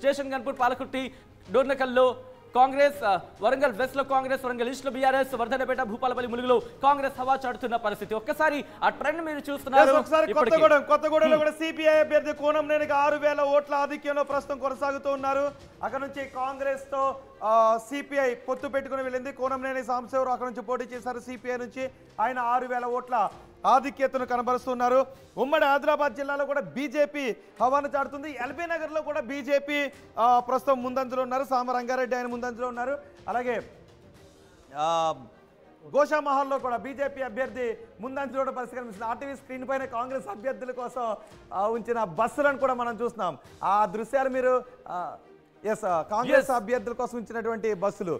Station Ghanpur Palakurthi డోర్నకల్లో Congress Warangal west లో Congress Warangal east లో బీఆర్ఎస్ వర్ధనపేట భూపాలపల్లి ములుగులో కాంగ్రెస్ హవా చాటుతున్న పరిస్థితి ఒక్కసారి ఆ ట్రెండ్ మీరు చూస్తున్నారు కొత్తగూడెం కొత్తగూడెంలో కూడా సిపిఐ అభ్యర్థి కోణం నేను ఆరు వేల ఓట్ల ఆధిక్యంలో ప్రస్తుతం కొనసాగుతూ ఉన్నారు అక్కడ నుంచి కాంగ్రెస్ తో సిపిఐ పొత్తు పెట్టుకుని వెళ్ళింది కోనంనేని సాంబశివరావు అక్కడ నుంచి పోటీ చేశారు సిపిఐ నుంచి ఆయన ఆరు వేల ఓట్ల ఆధిక్యతను కనబరుస్తున్నారు ఉమ్మడి ఆదిలాబాద్ జిల్లాలో కూడా బీజేపీ హవాను చాడుతుంది ఎల్బీ నగర్లో కూడా బీజేపీ ప్రస్తుతం ముందంజలో ఉన్నారు సామ రంగారెడ్డి ఆయన ముందంజలో ఉన్నారు అలాగే గోషామహల్లో కూడా బీజేపీ అభ్యర్థి ముందంజలో పరిస్థితి కనిపిస్తుంది ఆర్టీవీ స్క్రీన్ పైన కాంగ్రెస్ అభ్యర్థుల కోసం ఉంచిన బస్సులను కూడా మనం చూస్తున్నాం ఆ దృశ్యాలు మీరు కాంగ్రెస్ uh, అభ్యర్థుల కోసం ఇచ్చినటువంటి బస్సులు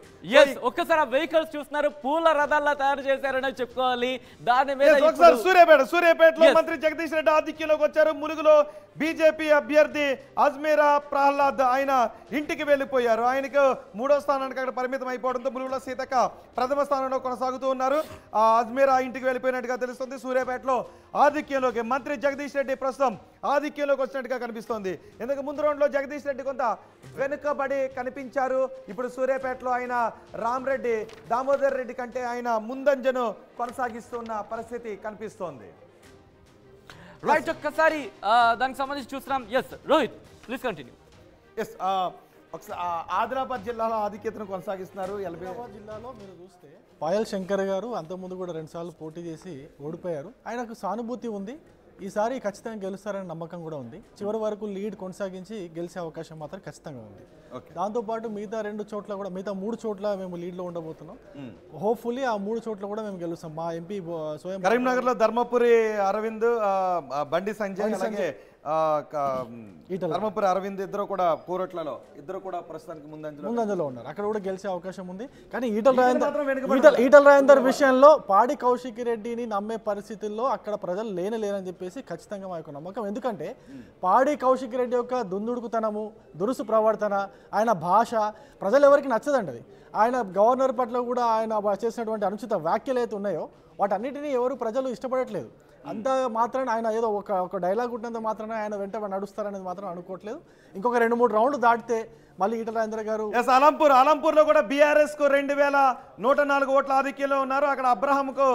ఒక్కసారి వెహికల్స్ చూస్తున్నారు పూల రథాల్లో తయారు చేశారని చెప్పుకోవాలి దాని మీద సూర్యపేట సూర్యాపేట మంత్రి జగదీష్ రెడ్డి ఆధిక్యంలోకి వచ్చారు ములుగులో బీజేపీ అభ్యర్థి అజ్మీరా ప్రహ్లాద్ ఆయన ఇంటికి వెళ్ళిపోయారు ఆయనకు మూడో స్థానానికి అక్కడ పరిమితం అయిపోవడంతో ములుగులో సీతక్క ప్రథమ స్థానంలో కొనసాగుతూ ఉన్నారు అజ్మీరా ఇంటికి వెళ్ళిపోయినట్టుగా తెలుస్తుంది సూర్యాపేటలో ఆధిక్యంలోకి మంత్రి జగదీష్ రెడ్డి ప్రస్తుతం ఆధిక్యంలోకి వచ్చినట్టుగా కనిపిస్తోంది ఎందుకు ముందు రౌండ్ లో జగదీష్ రెడ్డి కొంత వెనుకబడి కనిపించారు ఇప్పుడు సూర్యాపేటలో ఆయన రెడ్డి దామోదర్ రెడ్డి కంటే ఆయన ముందంజను కొనసాగిస్తున్న పరిస్థితి కనిపిస్తోంది రైట్ ఒక్కసారి దానికి సంబంధించి చూస్తున్నాం yes Rohit please continue yes ఒకసారి ఆదిలాబాద్ జిల్లాలో ఆధిక్యతను కొనసాగిస్తున్నారు ఆదిలాబాద్ జిల్లాలో మీరు చూస్తే పాయల్ శంకర్ గారు అంతకుముందు కూడా రెండుసార్లు పోటీ చేసి ఓడిపోయారు ఆయనకు సానుభూతి ఉంది ఈసారి ఖచ్చితంగా గెలుస్తారని నమ్మకం కూడా ఉంది చివరి వరకు లీడ్ కొనసాగించి గెలిచే అవకాశం మాత్రం ఖచ్చితంగా ఉంది దాంతోపాటు మిగతా రెండు చోట్ల కూడా మిగతా మూడు చోట్ల మేము లీడ్లో ఉండబోతున్నాం హోప్ఫుల్లీ ఆ మూడు చోట్ల కూడా మేము గెలుస్తాం మా ఎంపీ స్వయం కరీంనగర్లో ధర్మపురి అరవింద్ బండి సంజయ్ ధర్మపురి అరవింద్ ఇద్దరు కూడా కోరట్లలో ఇద్దరు కూడా ప్రస్తుతానికి ముందంజలో ముందంజలో ఉన్నారు అక్కడ కూడా గెలిచే అవకాశం ఉంది కానీ ఈటల రాజేందర్ ఈటల రాజేందర్ విషయంలో పాడి కౌశిక్ రెడ్డిని నమ్మే పరిస్థితుల్లో అక్కడ ప్రజలు లేనే చెప్పేసి ఖచ్చితంగా మా యొక్క నమ్మకం ఎందుకంటే పాడి కౌశిక్ రెడ్డి యొక్క దుందుడుకుతనము దురుసు ప్రవర్తన ఆయన భాష ప్రజలు ఎవరికి నచ్చదండి అది ఆయన గవర్నర్ పట్ల కూడా ఆయన చేసినటువంటి అనుచిత వ్యాఖ్యలు అయితే ఉన్నాయో వాటన్నిటినీ ఎవరు ప్రజలు ఇష్టపడట్లేదు అంత మాత్రం ఆయన ఏదో ఒక ఒక డైలాగ్ ఉంటుంద మాత్రమే ఆయన వెంట నడుస్తారనేది మాత్రం అనుకోవట్లేదు ఇంకొక రెండు మూడు రౌండ్లు దాటితే మళ్ళీ ఈటల రాజేంద్ర గారు ఎస్ అలంపూర్ అలంపూర్ లో కూడా బీఆర్ఎస్ కు రెండు వేల నూట నాలుగు ఓట్ల ఆధిక్యంలో ఉన్నారు అక్కడ అబ్రహం కు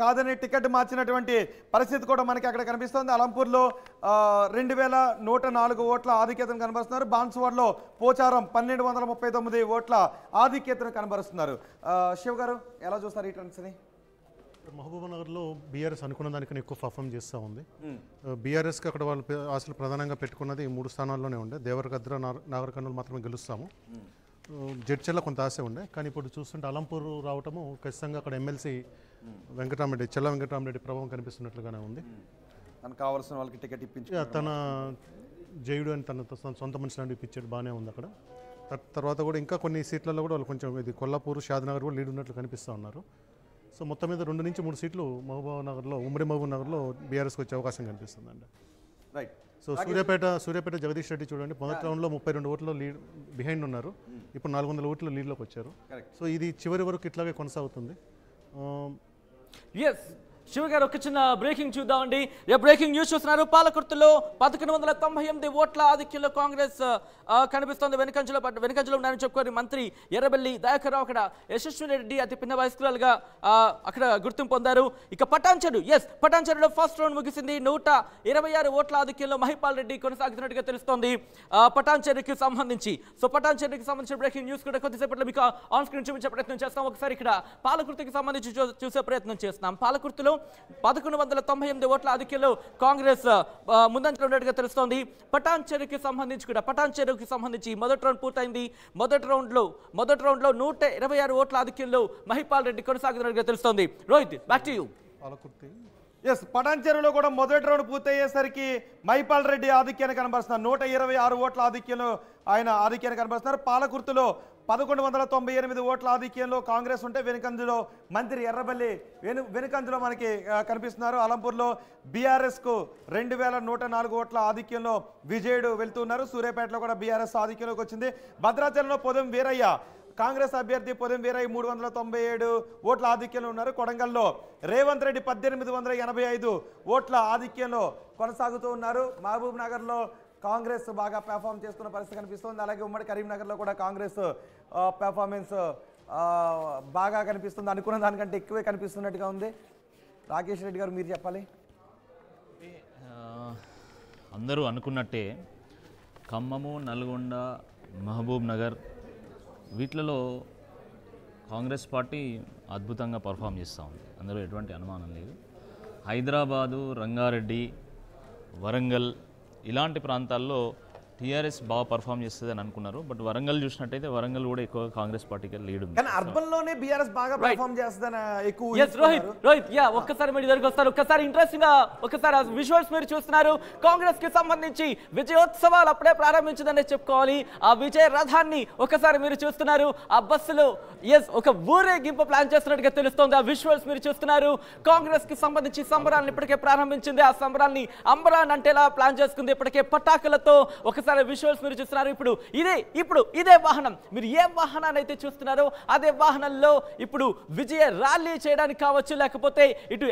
కాదని టికెట్ మార్చినటువంటి పరిస్థితి కూడా మనకి అక్కడ కనిపిస్తుంది అలంపూర్ లో రెండు వేల నూట నాలుగు ఓట్ల ఆధిక్యతను కనబరుస్తున్నారు బాన్సువాడ్ లో పోచారం పన్నెండు వందల ముప్పై తొమ్మిది ఓట్ల ఆధిక్యతను కనబరుస్తున్నారు శివ గారు ఎలా చూస్తారు ఈ ట్రెండ్స్ని మహబూబ్నగర్లో బీఆర్ఎస్ అనుకున్న దానికన్నా ఎక్కువ పర్ఫామ్ చేస్తూ ఉంది బీఆర్ఎస్కి అక్కడ వాళ్ళు ఆశలు ప్రధానంగా పెట్టుకున్నది మూడు స్థానాల్లోనే ఉండే దేవరగద్ర నాగర్ కర్నూలు మాత్రమే గెలుస్తాము జడ్చెల్ల కొంత ఆశ ఉండే కానీ ఇప్పుడు చూస్తుంటే అలంపూర్ రావటము ఖచ్చితంగా అక్కడ ఎమ్మెల్సీ వెంకటరామరెడ్డి చెల్ల వెంకటరామరెడ్డి ప్రభావం కనిపిస్తున్నట్లుగానే ఉంది తనకు కావాల్సిన వాళ్ళకి టికెట్ ఇప్పించి తన జయుడు అని తన సొంత మనుషులు ఇప్పించాడు బాగానే ఉంది అక్కడ తర్వాత కూడా ఇంకా కొన్ని సీట్లలో కూడా వాళ్ళు కొంచెం ఇది కొల్లాపూర్ షాద్నగర్ కూడా లీడ్ ఉన్నట్లు కనిపిస్తూ ఉన్నారు సో మొత్తం మీద రెండు నుంచి మూడు సీట్లు మహబూబ్ నగర్లో ఉమ్మడి మహబూబ్ నగర్లో బీఆర్ఎస్కి వచ్చే అవకాశం కనిపిస్తుందండి రైట్ సో సూర్యాపేట సూర్యాపేట జగదీష్ రెడ్డి చూడండి మొదటి రౌండ్లో ముప్పై రెండు ఓట్లు లీడ్ బిహైండ్ ఉన్నారు hmm. ఇప్పుడు నాలుగు వందల ఓట్లు లీడ్లోకి వచ్చారు సో ఇది చివరి వరకు ఇట్లాగే కొనసాగుతుంది ఎస్ శివ గారు ఒక చిన్న బ్రేకింగ్ చూద్దామండి బ్రేకింగ్ న్యూస్ చూస్తున్నారు పాలకుర్తిలో పదకొండు వందల తొంభై ఎనిమిది ఓట్ల ఆధిక్యంలో కాంగ్రెస్ కనిపిస్తోంది వెనుకంచలో వెనుకంచలో ఉన్నారని చెప్పుకొని మంత్రి ఎర్రబెల్లి దయాకర్ రావు అక్కడ యశస్వి రెడ్డి అతి పిన్న వయస్కురాలుగా అక్కడ గుర్తింపు పొందారు ఇక పటాన్చెరు ఎస్ పటాన్చెరులో ఫస్ట్ రౌండ్ ముగిసింది నూట ఇరవై ఆరు ఓట్ల ఆధిక్యంలో మహిపాల్ రెడ్డి కొనసాగుతున్నట్టుగా తెలుస్తోంది పటాన్చెరుకి సంబంధించి సో పటాన్చెరుకి సంబంధించిన బ్రేకింగ్ న్యూస్ కూడా కొద్దిసేపట్లో మీకు ఆన్ స్క్రీన్ చూపించే ప్రయత్నం చేస్తాం ఒకసారి ఇక్కడ పాలకుర్తికి సంబంధించి చూసే ప్రయత్నం చేస్తున్నాం పాలకృతిలో పదకొండు వందల తొంభై ఎనిమిది ఓట్ల అధిక్యంలో కాంగ్రెస్ ముందంజలో ఉన్నట్టుగా తెలుస్తోంది పటాన్ చెరువుకి సంబంధించి కూడా పటాన్ చెరువుకి సంబంధించి మొదటి రౌండ్ పూర్తయింది మొదటి రౌండ్లో మొదటి రౌండ్లో నూట ఇరవై ఆరు ఓట్ల ఆధిక్యంలో మహిపాల్ రెడ్డి కొనసాగుతున్నట్టుగా తెలుస్తోంది Rohit back to you yes చెరువులో కూడా మొదటి రౌండ్ పూర్తయ్యేసరికి మైపాల్ రెడ్డి ఆధిక్యాన్ని కనబరుస్తున్నారు నూట ఇరవై ఆరు ఓట్ల ఆధిక్యంలో ఆయన ఆధిక్యాన్ని కనబరుస్తున్నారు పాలకుర్తిలో పదకొండు వందల తొంభై ఎనిమిది ఓట్ల ఆధిక్యంలో కాంగ్రెస్ ఉంటే వెనుకందులో మంత్రి ఎర్రబల్లి వెను వెనుకందులో మనకి కనిపిస్తున్నారు అలంపూర్లో బీఆర్ఎస్కు రెండు వేల నూట నాలుగు ఓట్ల ఆధిక్యంలో విజయుడు వెళ్తున్నారు సూర్యాపేటలో కూడా బీఆర్ఎస్ ఆధిక్యంలోకి వచ్చింది భద్రాచలంలో పొదం వీరయ్య కాంగ్రెస్ అభ్యర్థి పొదం వీరయ్య మూడు వందల తొంభై ఏడు ఓట్ల ఆధిక్యంలో ఉన్నారు కొడంగల్లో రేవంత్ రెడ్డి పద్దెనిమిది వందల ఎనభై ఐదు ఓట్ల ఆధిక్యంలో కొనసాగుతూ ఉన్నారు మహబూబ్ నగర్లో కాంగ్రెస్ బాగా పెర్ఫామ్ చేస్తున్న పరిస్థితి కనిపిస్తుంది అలాగే ఉమ్మడి కరీంనగర్లో కూడా కాంగ్రెస్ పెర్ఫార్మెన్స్ బాగా కనిపిస్తుంది అనుకున్న దానికంటే ఎక్కువే కనిపిస్తున్నట్టుగా ఉంది రాకేష్ రెడ్డి గారు మీరు చెప్పాలి అందరూ అనుకున్నట్టే ఖమ్మము నల్గొండ మహబూబ్ నగర్ వీటిలలో కాంగ్రెస్ పార్టీ అద్భుతంగా పర్ఫామ్ చేస్తూ ఉంది అందులో ఎటువంటి అనుమానం లేదు హైదరాబాదు రంగారెడ్డి వరంగల్ ఇలాంటి ప్రాంతాల్లో టీఆర్ఎస్ బాగా పర్ఫామ్ చేస్తుంది అని అనుకున్నారు బట్ వరంగల్ చూసినట్టయితే వరంగల్ కూడా ఎక్కువ కాంగ్రెస్ పార్టీకి లీడ్ ఉంది కానీ అర్బన్ లోనే బీఆర్ఎస్ బాగా పర్ఫామ్ చేస్తుందని ఎక్కువ రోహిత్ రోహిత్ యా ఒక్కసారి మీరు దగ్గరికి వస్తారు ఒక్కసారి ఇంట్రెస్టింగ్ గా ఒకసారి విజువల్స్ మీరు చూస్తున్నారు కాంగ్రెస్ కి సంబంధించి విజయోత్సవాలు అప్పుడే ప్రారంభించిందనే చెప్పుకోవాలి ఆ విజయ రథాన్ని ఒకసారి మీరు చూస్తున్నారు ఆ బస్సులు ఎస్ ఒక ఊరే గింపు ప్లాన్ చేస్తున్నట్టుగా తెలుస్తోంది ఆ విజువల్స్ మీరు చూస్తున్నారు కాంగ్రెస్ కి సంబంధించి సంబరాన్ని ఇప్పటికే ప్రారంభించింది ఆ సంబరాన్ని అంబరాన్ అంటేలా ప్లాన్ చేసుకుంది ఇప్పటికే పటాకులతో ఒకసారి చాలా విజువల్స్ మీరు చూస్తున్నారు ఇప్పుడు ఇదే ఇప్పుడు ఇదే వాహనం మీరు ఏ వాహనాన్ని అయితే చూస్తున్నారో అదే వాహనంలో ఇప్పుడు విజయ ర్యాలీ చేయడానికి కావచ్చు లేకపోతే ఇటు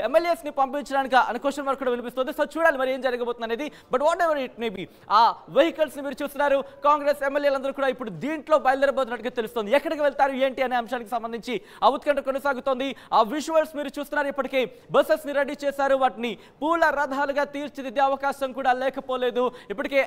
ని పంపించడానికి అనే క్వశ్చన్ మార్క్ కూడా వినిపిస్తుంది సో చూడాలి మరి ఏం జరగబోతుంది అనేది but whatever it maybe ఆ వెహికల్స్ మీరు చూస్తున్నారు కాంగ్రెస్ ఎమ్మెల్యేలందరూ కూడా ఇప్పుడు దీంట్లో బయలుదేరబోతున్నట్టుగా తెలుస్తుంది ఎక్కడికి వెళ్తారు ఏంటి అనే అంశానికి సంబంధించి ఆ ఉత్కంఠ కొనసాగుతోంది ఆ విజువల్స్ మీరు చూస్తున్నారు ఇప్పటికే బస్సెస్ ని రెడీ చేశారు వాటిని పూల రథాలుగా తీర్చిదిద్దే అవకాశం కూడా లేకపోలేదు ఇప్పటికే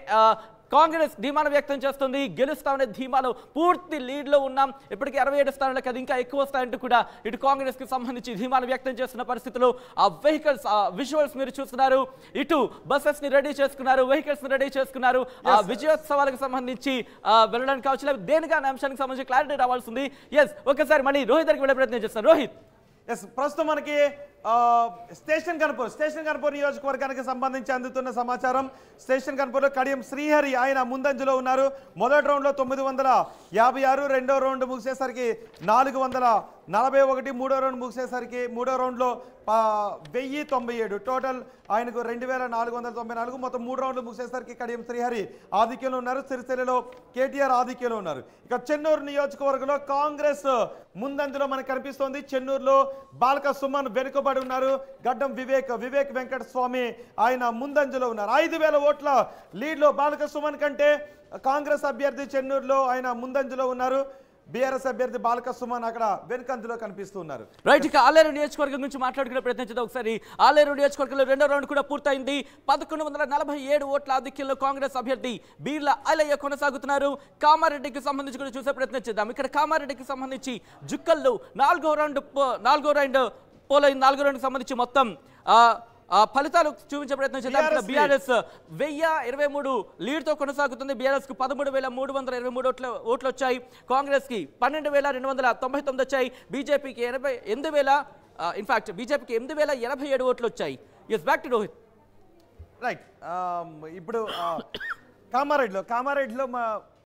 కాంగ్రెస్ ధీమాను వ్యక్తం చేస్తుంది గెలుస్తామనే ధీమాలో పూర్తి లీడ్లో ఉన్నాం ఇప్పటికీ అరవై ఏడు స్థానాలకు అది ఇంకా ఎక్కువ వస్తాయంటూ కూడా ఇటు కాంగ్రెస్కి సంబంధించి ధీమాను వ్యక్తం చేస్తున్న పరిస్థితులు ఆ వెహికల్స్ ఆ విజువల్స్ మీరు చూస్తున్నారు ఇటు బస్సెస్ ని రెడీ చేసుకున్నారు వెహికల్స్ ని రెడీ చేసుకున్నారు ఆ విజయోత్సవాలకు సంబంధించి వెళ్ళడానికి కావచ్చు లేదు దేనికైనా అంశానికి సంబంధించి క్లారిటీ రావాల్సింది ఎస్ ఒకసారి మళ్ళీ రోహిత్ దగ్గరికి వెళ్ళే ప్రయత్నం చేస్తాను రోహిత్ ఎస్ ప్రస్తుతం మనకి స్టేషన్ కన్పూర్ స్టేషన్ కన్పూర్ నియోజకవర్గానికి సంబంధించి అందుతున్న సమాచారం స్టేషన్ కన్పూర్లో కడియం శ్రీహరి ఆయన ముందంజలో ఉన్నారు మొదటి రౌండ్లో తొమ్మిది వందల యాభై ఆరు రెండో రౌండ్ ముగిసేసరికి నాలుగు వందల నలభై ఒకటి మూడో రౌండ్ ముగిసేసరికి మూడో రౌండ్లో వెయ్యి తొంభై ఏడు టోటల్ ఆయనకు రెండు వేల నాలుగు వందల తొంభై నాలుగు మొత్తం మూడు రౌండ్లు ముగిసేసరికి కడియం శ్రీహరి ఆధిక్యంలో ఉన్నారు సిరిసిల్లలో కేటీఆర్ ఆధిక్యంలో ఉన్నారు ఇక చెన్నూరు నియోజకవర్గంలో కాంగ్రెస్ ముందంజలో మనకు కనిపిస్తోంది చెన్నూరులో బాలక సుమన్ వెనుకబడి నిలబడి ఉన్నారు గడ్డం వివేక్ వివేక్ వెంకట స్వామి ఆయన ముందంజలో ఉన్నారు ఐదు వేల ఓట్ల లీడ్లో బాలక సుమన్ కంటే కాంగ్రెస్ అభ్యర్థి చెన్నూరులో ఆయన ముందంజలో ఉన్నారు బీఆర్ఎస్ అభ్యర్థి బాలక సుమన్ అక్కడ వెనుకంతులో కనిపిస్తున్నారు రైట్ ఇక ఆలేరు నియోజకవర్గం నుంచి మాట్లాడుకునే ప్రయత్నించదు ఒకసారి ఆలేరు నియోజకవర్గంలో రెండో రౌండ్ కూడా పూర్తయింది పదకొండు వందల నలభై ఏడు ఓట్ల ఆధిక్యంలో కాంగ్రెస్ అభ్యర్థి బీర్ల అలయ్య కొనసాగుతున్నారు కామారెడ్డికి సంబంధించి కూడా చూసే ప్రయత్నించేద్దాం ఇక్కడ కామారెడ్డికి సంబంధించి జుక్కల్లో నాలుగో రౌండ్ నాలుగో రౌండ్ పోల నాలుగు రెండు సంబంధించి మొత్తం ఫలితాలు చూపించే ప్రయత్నం చేద్దాం బీఆర్ఎస్ వెయ్యి ఇరవై మూడు లీడ్తో కొనసాగుతుంది బీఆర్ఎస్ పదమూడు వేల మూడు వందల ఇరవై మూడు ఓట్ల ఓట్లు వచ్చాయి కాంగ్రెస్ కి పన్నెండు వేల రెండు వందల తొంభై తొమ్మిది వచ్చాయి బీజేపీకి ఎనభై ఎనిమిది వేల ఇన్ఫాక్ట్ బీజేపీకి ఎనిమిది వేల ఎనభై ఏడు ఓట్లు వచ్చాయి yes back to Rohit right ఇప్పుడు కామారెడ్డిలో కామారెడ్డిలో మా